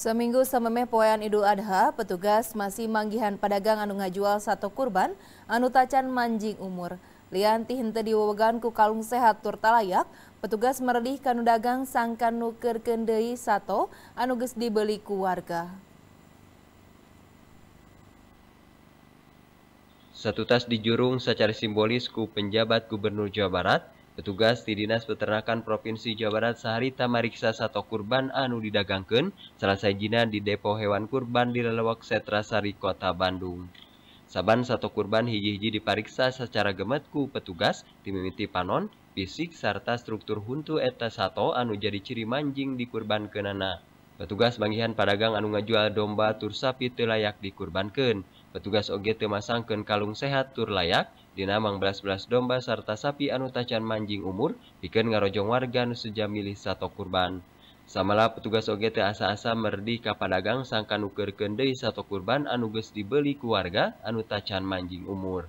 Seminggu sememeh poean Idul Adha, petugas masih manggihan pedagang anu ngajual satu kurban, anu tacan manjing umur. Lianti hente diwewegan ku kalung sehat tur talayak, petugas meredih kanu dagang sangkan nuker kendei sato, anu ges dibeli ku warga. Satu tas dijurung secara simbolis ku penjabat Gubernur Jawa Barat, Petugas di Dinas Peternakan Provinsi Jawa Barat saharita mariksa sato kurban anu didagangkan selesai jina di depo hewan kurban di lelewak Setrasari Kota Bandung. Saban sato kurban hiji-hiji dipariksa secara gemetku petugas timimiti panon, fisik serta struktur huntu eta sato anu jadi ciri manjing di kurban kenana petugas bagihan padagang anu ngajual domba tur sapi telayak dikurbankan petugas OG temasangken kalung sehat tur layak dinamang belas-belas domba serta sapi anu tacan manjing umur bikin ngarojong warga nu milih satu kurban samalah petugas OGT asa-asa merdi ka padagang sangka nukerkeun deui satu kurban anu geus dibeli ku warga anu tacan manjing umur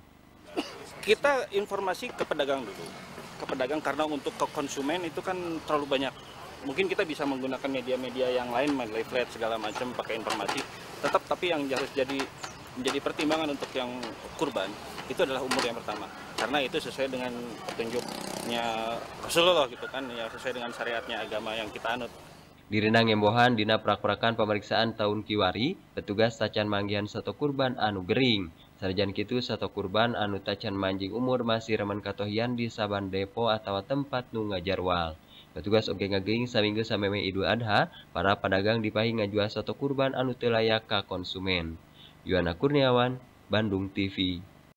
kita informasi ke pedagang dulu ke pedagang karena untuk ke konsumen itu kan terlalu banyak mungkin kita bisa menggunakan media-media yang lain main leaflet segala macam pakai informasi tetap tapi yang harus jadi menjadi pertimbangan untuk yang kurban itu adalah umur yang pertama karena itu sesuai dengan petunjuknya Rasulullah gitu kan ya sesuai dengan syariatnya agama yang kita anut di Renang Embohan, Dina Prak-Prakan Pemeriksaan Tahun Kiwari, petugas Tacan Manggihan Soto Kurban Anu Gering. Sarjan Kitu satu Kurban Anu Tacan Manjing Umur masih reman katohian di Saban Depo atau tempat Nunga Jarwal. petugas obge ngageging samingge sa meme Iidoadha para padagang dipaingga juas atau kurban anu telayaka konsumen Yona Kurniawan Bandung TV